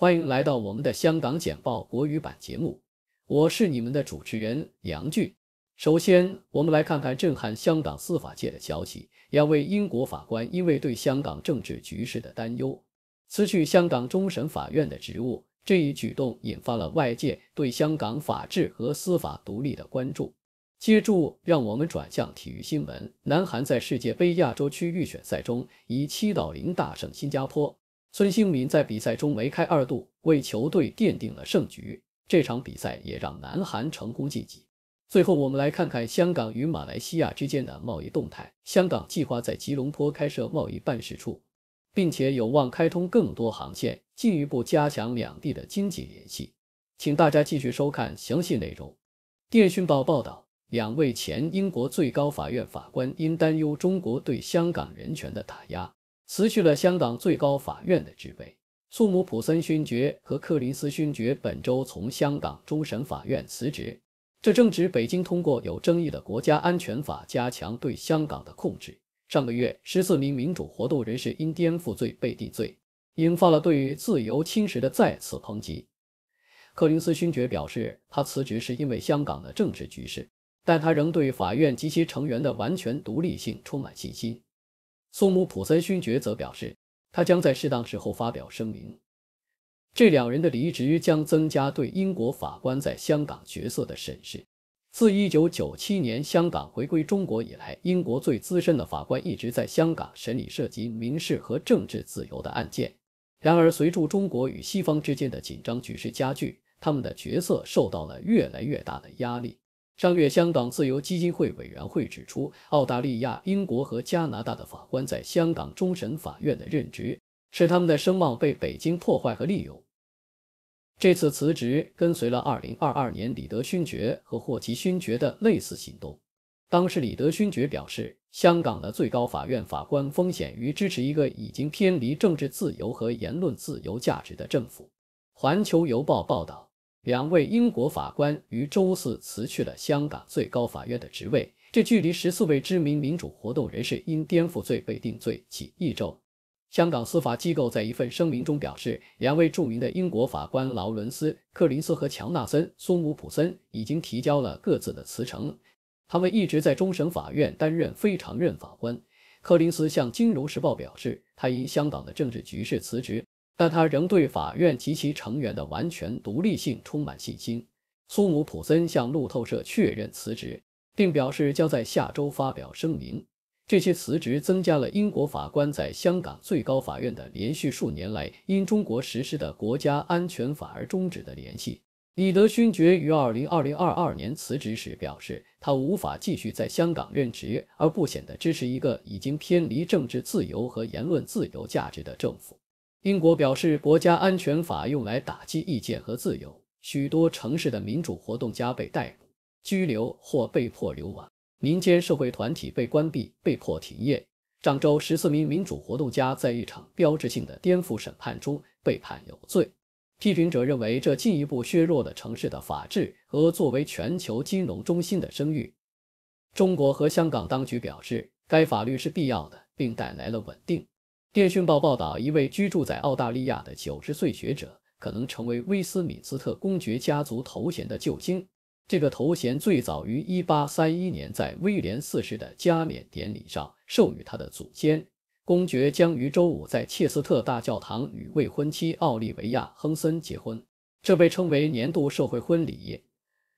欢迎来到我们的《香港简报》国语版节目，我是你们的主持人杨俊。首先，我们来看看震撼香港司法界的消息：两位英国法官因为对香港政治局势的担忧，辞去香港终审法院的职务。这一举动引发了外界对香港法治和司法独立的关注。接住，让我们转向体育新闻：南韩在世界杯亚洲区预选赛中以七到零大胜新加坡。孙兴民在比赛中梅开二度，为球队奠定了胜局。这场比赛也让南韩成功晋级。最后，我们来看看香港与马来西亚之间的贸易动态。香港计划在吉隆坡开设贸易办事处，并且有望开通更多航线，进一步加强两地的经济联系。请大家继续收看详细内容。电讯报报道，两位前英国最高法院法官因担忧中国对香港人权的打压。辞去了香港最高法院的职位。苏姆普森勋爵和克林斯勋爵本周从香港终审法院辞职，这正值北京通过有争议的国家安全法，加强对香港的控制。上个月，十四名民主活动人士因颠覆罪被定罪，引发了对于自由侵蚀的再次抨击。克林斯勋爵表示，他辞职是因为香港的政治局势，但他仍对法院及其成员的完全独立性充满信心。苏姆普森勋爵则表示，他将在适当时候发表声明。这两人的离职将增加对英国法官在香港角色的审视。自一九九七年香港回归中国以来，英国最资深的法官一直在香港审理涉及民事和政治自由的案件。然而，随着中国与西方之间的紧张局势加剧，他们的角色受到了越来越大的压力。上月，香港自由基金会委员会指出，澳大利亚、英国和加拿大的法官在香港终审法院的任职，使他们的声望被北京破坏和利用。这次辞职跟随了2022年李德勋爵和霍奇勋爵的类似行动。当时，李德勋爵表示，香港的最高法院法官风险于支持一个已经偏离政治自由和言论自由价值的政府。环球邮报报道。两位英国法官于周四辞去了香港最高法院的职位，这距离十四位知名民主活动人士因颠覆罪被定罪仅一周。香港司法机构在一份声明中表示，两位著名的英国法官劳伦斯·柯林斯和乔纳森·苏姆普森已经提交了各自的辞呈。他们一直在终审法院担任非常任法官。柯林斯向《金融时报》表示，他因香港的政治局势辞职。但他仍对法院及其成员的完全独立性充满信心。苏姆普森向路透社确认辞职，并表示将在下周发表声明。这些辞职增加了英国法官在香港最高法院的连续数年来因中国实施的国家安全法而终止的联系。李德勋爵于二零二零二二年辞职时表示，他无法继续在香港任职而不显得支持一个已经偏离政治自由和言论自由价值的政府。英国表示，国家安全法用来打击意见和自由，许多城市的民主活动家被逮捕、拘留或被迫流亡，民间社会团体被关闭、被迫停业。上周，十四名民主活动家在一场标志性的颠覆审判中被判有罪。批评者认为，这进一步削弱了城市的法治和作为全球金融中心的声誉。中国和香港当局表示，该法律是必要的，并带来了稳定。电讯报报道，一位居住在澳大利亚的九十岁学者可能成为威斯敏斯特公爵家族头衔的旧金。这个头衔最早于一八三一年在威廉四世的加冕典礼上授予他的祖先。公爵将于周五在切斯特大教堂与未婚妻奥利维亚·亨森结婚，这被称为年度社会婚礼。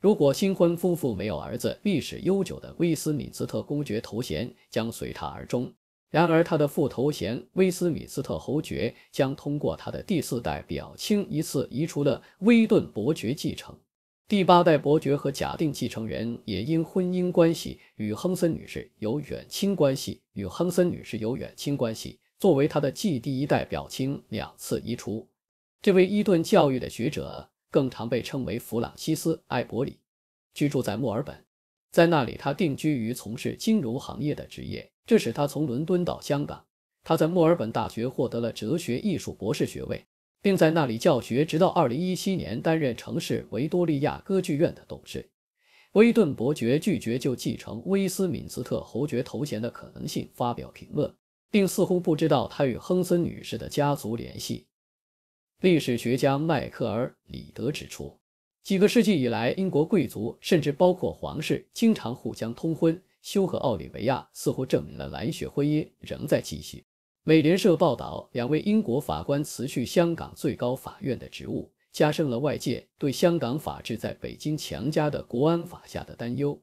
如果新婚夫妇没有儿子，历史悠久的威斯敏斯特公爵头衔将随他而终。然而，他的副头衔威斯米斯特侯爵将通过他的第四代表亲一次移除了威顿伯爵继承。第八代伯爵和假定继承人也因婚姻关系与亨森女士有远亲关系。与亨森女士有远亲关系。作为他的继第一代表亲，两次移除。这位伊顿教育的学者更常被称为弗朗西斯·艾伯里，居住在墨尔本，在那里他定居于从事金融行业的职业。这使他从伦敦到香港。他在墨尔本大学获得了哲学艺术博士学位，并在那里教学，直到2017年担任城市维多利亚歌剧院的董事。威顿伯爵拒绝就继承威斯敏斯特侯爵头衔的可能性发表评论，并似乎不知道他与亨森女士的家族联系。历史学家迈克尔·里德指出，几个世纪以来，英国贵族甚至包括皇室，经常互相通婚。休和奥利维亚似乎证明了蓝血婚姻仍在继续。美联社报道，两位英国法官辞去香港最高法院的职务，加深了外界对香港法治在北京强加的国安法下的担忧。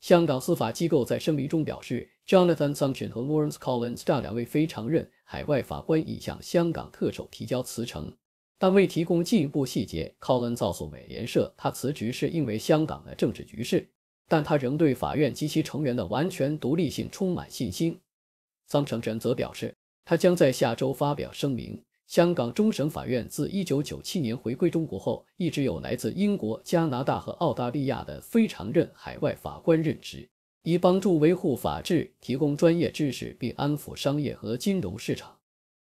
香港司法机构在声明中表示，Jonathan Thompson 和 Lawrence Collins 这两位非常任海外法官已向香港特首提交辞呈，但未提供进一步细节。Collins 告诉美联社，他辞职是因为香港的政治局势。但他仍对法院及其成员的完全独立性充满信心。桑成全则表示，他将在下周发表声明。香港终审法院自1997年回归中国后，一直有来自英国、加拿大和澳大利亚的非常任海外法官任职，以帮助维护法治、提供专业知识并安抚商业和金融市场。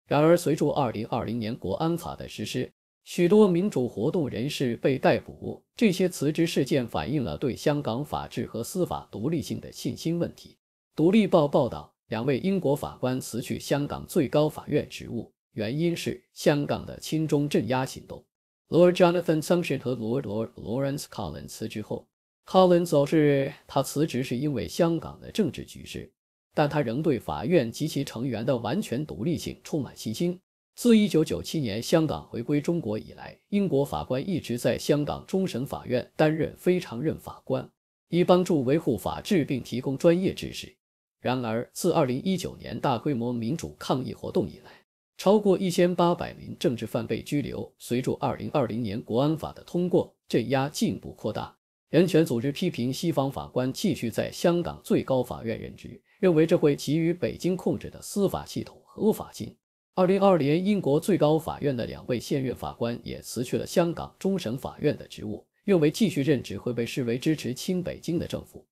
然而，随着2020年国安法的实施，许多民主活动人士被逮捕。这些辞职事件反映了对香港法治和司法独立性的信心问题。《独立报》报道，两位英国法官辞去香港最高法院职务，原因是香港的亲中镇压行动。Lord Jonathan s u m p s o n 和 Lord Lawrence Collins 辞职后，Collins 称他辞职是因为香港的政治局势，但他仍对法院及其成员的完全独立性充满信心。自1997年香港回归中国以来，英国法官一直在香港终审法院担任非常任法官，以帮助维护法治并提供专业知识。然而，自2019年大规模民主抗议活动以来，超过1800名政治犯被拘留。随着2020年国安法的通过，镇压进一步扩大。人权组织批评西方法官继续在香港最高法院任职，认为这会给予北京控制的司法系统合法性。二零二二年，英国最高法院的两位现任法官也辞去了香港终审法院的职务，认为继续任职会被视为支持亲北京的政府。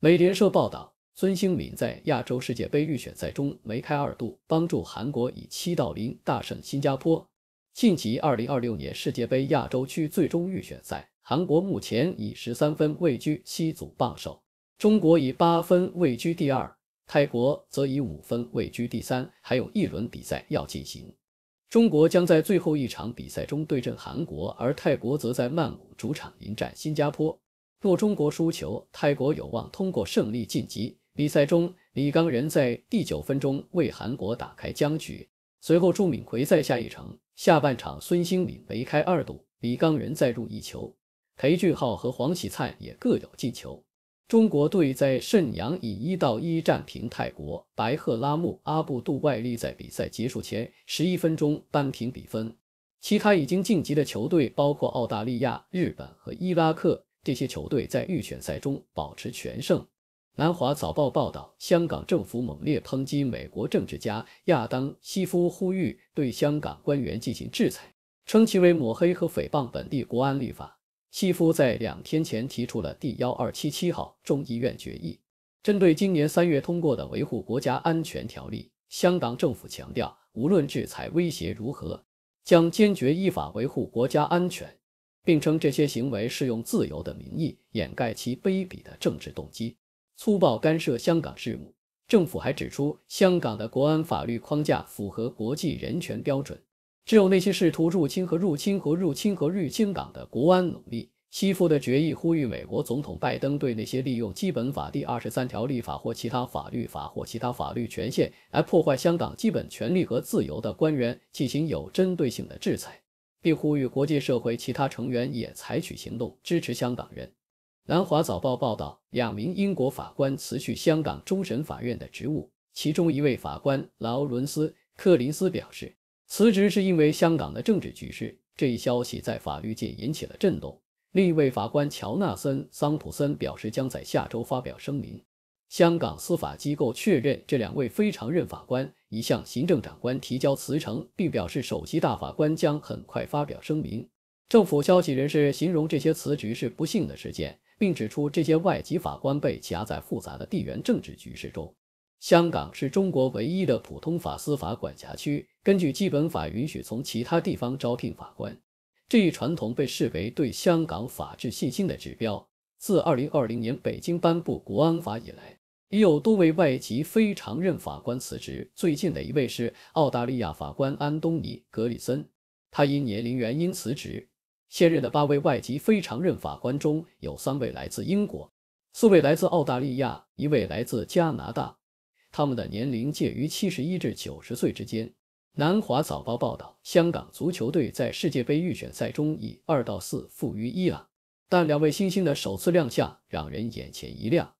美联社报道，孙兴敏在亚洲世界杯预选赛中梅开二度，帮助韩国以七到零大胜新加坡，晋级二零二六年世界杯亚洲区最终预选赛。韩国目前以十三分位居七组榜首，中国以八分位居第二。泰国则以五分位居第三，还有一轮比赛要进行。中国将在最后一场比赛中对阵韩国，而泰国则在曼谷主场迎战新加坡。若中国输球，泰国有望通过胜利晋级。比赛中，李刚仁在第九分钟为韩国打开僵局，随后朱敏奎再下一城。下半场，孙兴敏梅开二度，李刚仁再入一球，裴俊浩和黄喜灿也各有进球。中国队在沈阳以一到一战平泰国。白赫拉木阿布杜外力在比赛结束前十一分钟扳平比分。其他已经晋级的球队包括澳大利亚、日本和伊拉克。这些球队在预选赛中保持全胜。南华早报报道，香港政府猛烈抨击美国政治家亚当希夫呼吁对香港官员进行制裁，称其为抹黑和诽谤本地国安立法。希夫在两天前提出了第幺二七七号众议院决议，针对今年三月通过的《维护国家安全条例》，香港政府强调，无论制裁威胁如何，将坚决依法维护国家安全，并称这些行为是用自由的名义掩盖其卑鄙的政治动机，粗暴干涉香港事务。政府还指出，香港的国安法律框架符合国际人权标准。只有那些试图入侵和入侵和入侵和入侵港的国安努力，西夫的决议呼吁美国总统拜登对那些利用基本法第二十三条立法或其他法律法或其他法律权限来破坏香港基本权利和自由的官员进行有针对性的制裁，并呼吁国际社会其他成员也采取行动支持香港人。南华早报报道，两名英国法官辞去香港终审法院的职务，其中一位法官劳伦斯·克林斯表示。辞职是因为香港的政治局势。这一消息在法律界引起了震动。另一位法官乔纳森·桑普森表示，将在下周发表声明。香港司法机构确认，这两位非常任法官已向行政长官提交辞呈，并表示首席大法官将很快发表声明。政府消息人士形容这些辞局是不幸的事件，并指出这些外籍法官被夹在复杂的地缘政治局势中。香港是中国唯一的普通法司法管辖区。根据基本法，允许从其他地方招聘法官。这一传统被视为对香港法治信心的指标。自2020年北京颁布国安法以来，已有多位外籍非常任法官辞职。最近的一位是澳大利亚法官安东尼·格里森，他因年龄原因辞职。现任的八位外籍非常任法官中有三位来自英国，四位来自澳大利亚，一位来自加拿大。他们的年龄介于七十一至九十岁之间。南华早报报道，香港足球队在世界杯预选赛中以二到四负于伊朗，但两位新星的首次亮相让人眼前一亮。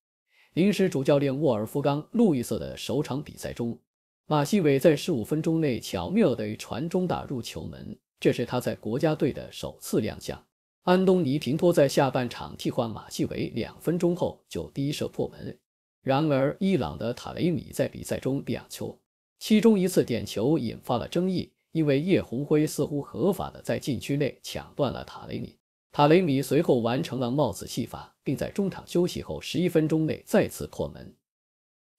临时主教练沃尔夫冈·路易斯的首场比赛中，马西韦在十五分钟内巧妙地传中打入球门，这是他在国家队的首次亮相。安东尼平托在下半场替换马西韦两分钟后就低射破门。然而，伊朗的塔雷米在比赛中两球，其中一次点球引发了争议，因为叶鸿辉似乎合法的在禁区内抢断了塔雷米。塔雷米随后完成了帽子戏法，并在中场休息后十一分钟内再次破门，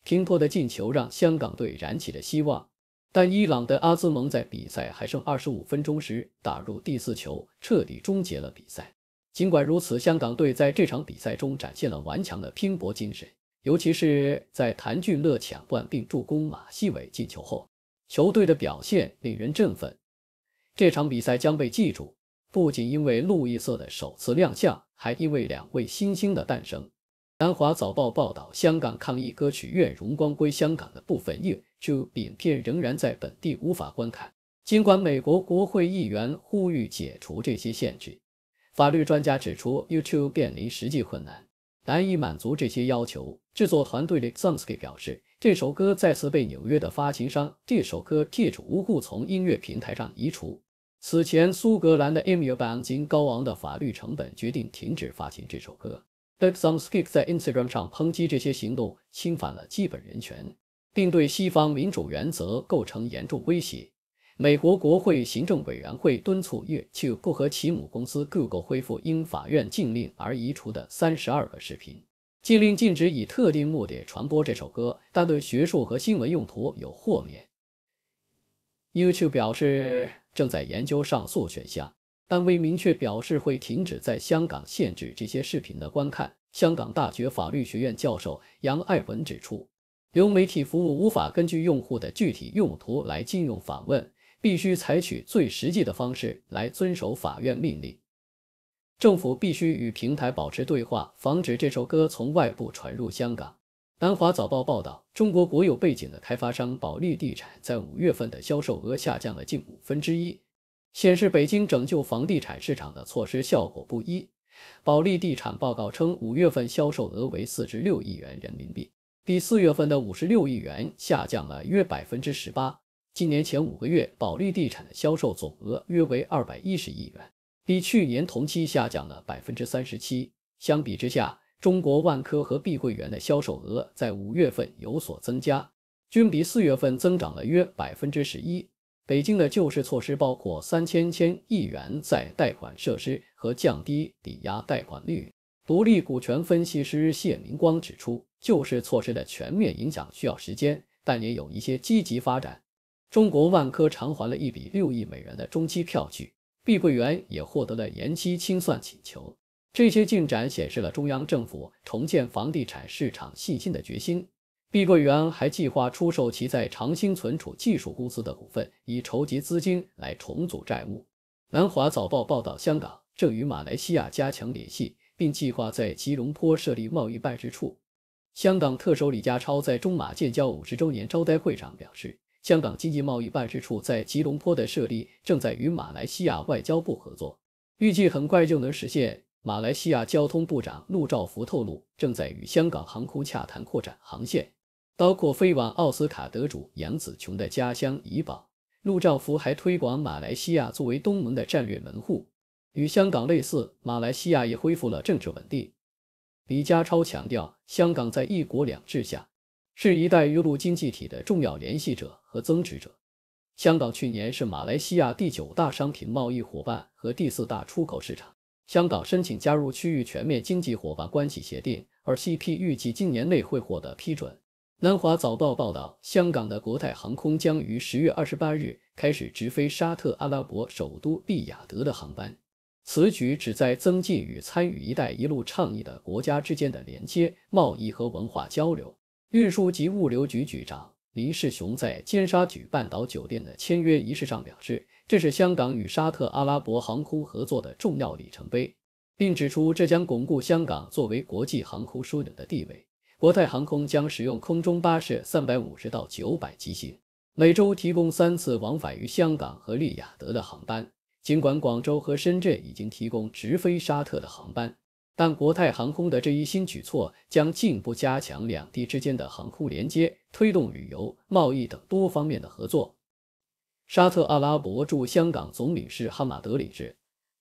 拼托的进球让香港队燃起了希望。但伊朗的阿兹蒙在比赛还剩二十五分钟时打入第四球，彻底终结了比赛。尽管如此，香港队在这场比赛中展现了顽强的拼搏精神。尤其是在谭俊乐抢断并助攻马西伟进球后，球队的表现令人振奋。这场比赛将被记住，不仅因为路易瑟的首次亮相，还因为两位新星的诞生。南华早报报道，香港抗议歌曲《愿荣光归香港》的部分 YouTube 影片仍然在本地无法观看，尽管美国国会议员呼吁解除这些限制。法律专家指出，YouTube 面临实际困难。难以满足这些要求。制作团队的 e x n m s k y 表示，这首歌再次被纽约的发行商这首歌借主无故从音乐平台上移除。此前，苏格兰的 Emu Band 因高昂的法律成本决定停止发行这首歌。Exumsky 在 Instagram 上抨击这些行动侵犯了基本人权，并对西方民主原则构成严重威胁。美国国会行政委员会敦促 YouTube 和其母公司 Google 恢复因法院禁令而移除的三十二个视频。禁令禁止以特定目的传播这首歌，但对学术和新闻用途有豁免。YouTube 表示正在研究上诉选项，但未明确表示会停止在香港限制这些视频的观看。香港大学法律学院教授杨爱文指出，流媒体服务无法根据用户的具体用途来禁用访问。必须采取最实际的方式来遵守法院命令。政府必须与平台保持对话，防止这首歌从外部传入香港。《南华早报》报道，中国国有背景的开发商保利地产在五月份的销售额下降了近五分之一，显示北京拯救房地产市场的措施效果不一。保利地产报告称，五月份销售额为四十六亿元人民币，比四月份的五十六亿元下降了约百分之十八。今年前五个月，保利地产的销售总额约为二百一十亿元，比去年同期下降了百分之三十七。相比之下，中国万科和碧桂园的销售额在五月份有所增加，均比四月份增长了约百分之十一。北京的救市措施包括三千千亿元在贷款设施和降低抵押贷款率。独立股权分析师谢明光指出，救市措施的全面影响需要时间，但也有一些积极发展。中国万科偿还了一笔六亿美元的中期票据，碧桂园也获得了延期清算请求。这些进展显示了中央政府重建房地产市场信心的决心。碧桂园还计划出售其在长兴存储技术公司的股份，以筹集资金来重组债务。南华早报报道，香港正与马来西亚加强联系，并计划在吉隆坡设立贸易办事处。香港特首李家超在中马建交五十周年招待会上表示。香港经济贸易办事处在吉隆坡的设立正在与马来西亚外交部合作，预计很快就能实现。马来西亚交通部长陆兆福透露，正在与香港航空洽谈扩展航线，包括飞往奥斯卡得主杨紫琼的家乡怡保。陆兆福还推广马来西亚作为东盟的战略门户。与香港类似，马来西亚也恢复了政治稳定。李家超强调，香港在一国两制下是一带一路经济体的重要联系者。和增值者，香港去年是马来西亚第九大商品贸易伙伴和第四大出口市场。香港申请加入区域全面经济伙伴关系协定，而 C P 预计今年内会获得批准。南华早报报道，香港的国泰航空将于十月二十八日开始直飞沙特阿拉伯首都利雅得的航班。此举旨在增进与参与“一带一路”倡议的国家之间的连接、贸易和文化交流。运输及物流局局长。黎世雄在尖沙咀半岛酒店的签约仪式上表示，这是香港与沙特阿拉伯航空合作的重要里程碑，并指出这将巩固香港作为国际航空枢纽的地位。国泰航空将使用空中巴士350到900机型，每周提供三次往返于香港和利雅得的航班。尽管广州和深圳已经提供直飞沙特的航班。但国泰航空的这一新举措将进一步加强两地之间的航空连接，推动旅游、贸易等多方面的合作。沙特阿拉伯驻香港总领事哈马德·里治，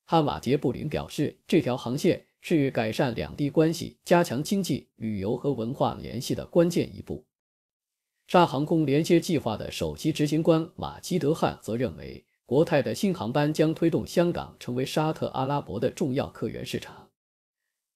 哈马杰布林表示，这条航线是改善两地关系、加强经济、旅游和文化联系的关键一步。沙航空连接计划的首席执行官马基德·汉则认为，国泰的新航班将推动香港成为沙特阿拉伯的重要客源市场。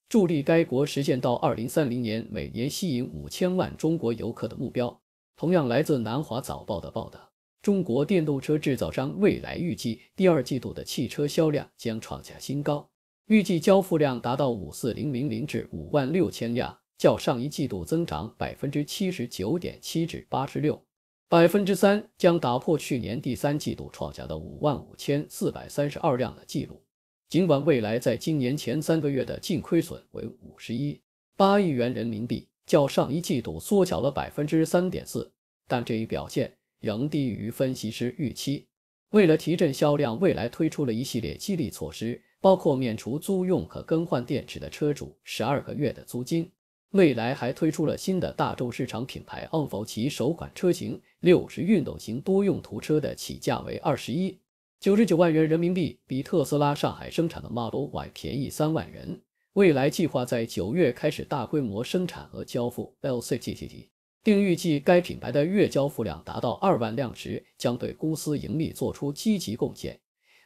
助力该国实现到二零三零年每年吸引五千万中国游客的目标。同样来自南华早报的报道，中国电动车制造商未来预计第二季度的汽车销量将创下新高，预计交付量达到五四零零零至五万六千辆，较上一季度增长百分之七十九点七至八十六，百分之三将打破去年第三季度创下的五万五千四百三十二辆的记录。尽管蔚来在今年前三个月的净亏损为五十一八亿元人民币，较上一季度缩小了百分之三点四，但这一表现仍低于分析师预期。为了提振销量，蔚来推出了一系列激励措施，包括免除租用可更换电池的车主十二个月的租金。未来还推出了新的大众市场品牌昂 o 奇首款车型六十运动型多用途车的起价为二十一。九十九万元人民币比特斯拉上海生产的 Model Y 便宜三万元。未来计划在九月开始大规模生产和交付 LCTT，并预计该品牌的月交付量达到二万辆时，将对公司盈利做出积极贡献。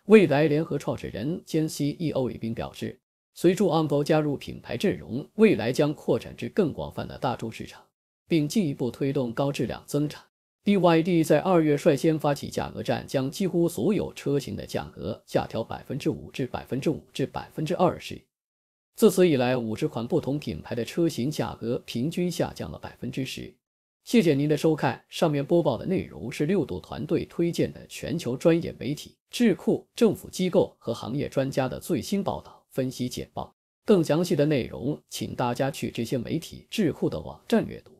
未来联合创始人兼 CEO 李斌表示，随 a m o 加入品牌阵容，未来将扩展至更广泛的大众市场，并进一步推动高质量增长。BYD 在二月率先发起价格战，将几乎所有车型的价格下调百分之五至百分之五至百分之二十。自此以来，五十款不同品牌的车型价格平均下降了百分之十。谢谢您的收看。上面播报的内容是六度团队推荐的全球专业媒体、智库、政府机构和行业专家的最新报道、分析简报。更详细的内容，请大家去这些媒体智库的网站阅读。